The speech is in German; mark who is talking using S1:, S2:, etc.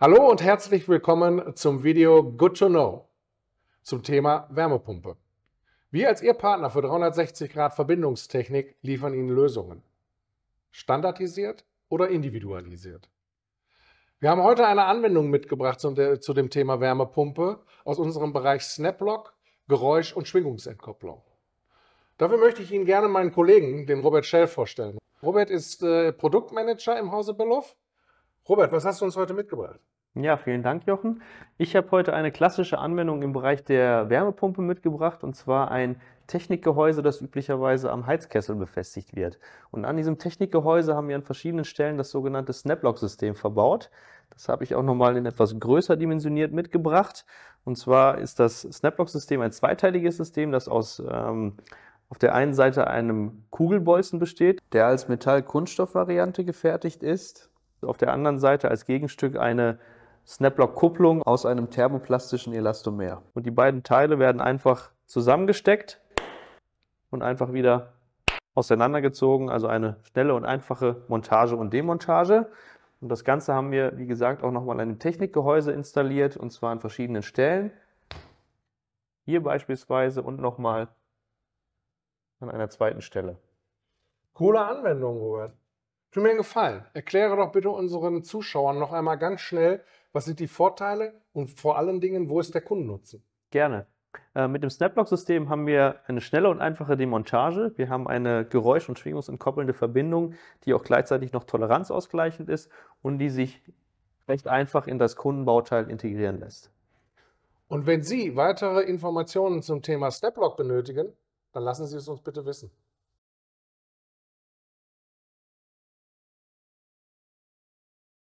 S1: Hallo und herzlich willkommen zum Video Good to Know zum Thema Wärmepumpe. Wir als Ihr Partner für 360 Grad Verbindungstechnik liefern Ihnen Lösungen. Standardisiert oder individualisiert. Wir haben heute eine Anwendung mitgebracht zu dem Thema Wärmepumpe aus unserem Bereich Snaplock, Geräusch- und Schwingungsentkopplung. Dafür möchte ich Ihnen gerne meinen Kollegen,
S2: den Robert Schell, vorstellen.
S1: Robert ist äh, Produktmanager im Hause Beloff Robert, was hast du uns heute mitgebracht?
S2: Ja, vielen Dank, Jochen. Ich habe heute eine klassische Anwendung im Bereich der Wärmepumpe mitgebracht und zwar ein Technikgehäuse, das üblicherweise am Heizkessel befestigt wird. Und an diesem Technikgehäuse haben wir an verschiedenen Stellen das sogenannte Snaplock-System verbaut. Das habe ich auch nochmal in etwas größer dimensioniert mitgebracht. Und zwar ist das Snaplock-System ein zweiteiliges System, das aus ähm, auf der einen Seite einem Kugelbolzen besteht, der als Metall-Kunststoff-Variante gefertigt ist auf der anderen Seite als Gegenstück eine Snaplock-Kupplung aus einem thermoplastischen Elastomer. Und die beiden Teile werden einfach zusammengesteckt und einfach wieder auseinandergezogen. Also eine schnelle und einfache Montage und Demontage. Und das Ganze haben wir, wie gesagt, auch nochmal in dem Technikgehäuse installiert und zwar an verschiedenen Stellen. Hier beispielsweise und nochmal an einer zweiten Stelle.
S1: Coole Anwendung, Robert. Tut mir einen Gefallen. Erkläre doch bitte unseren Zuschauern noch einmal ganz schnell, was sind die Vorteile und vor allen Dingen, wo ist der Kundennutzen?
S2: Gerne. Äh, mit dem Snaplock-System haben wir eine schnelle und einfache Demontage. Wir haben eine geräusch- und schwingungsentkoppelnde Verbindung, die auch gleichzeitig noch toleranzausgleichend ist und die sich recht einfach in das Kundenbauteil integrieren lässt.
S1: Und wenn Sie weitere Informationen zum Thema Snaplock benötigen, dann lassen Sie es uns bitte wissen.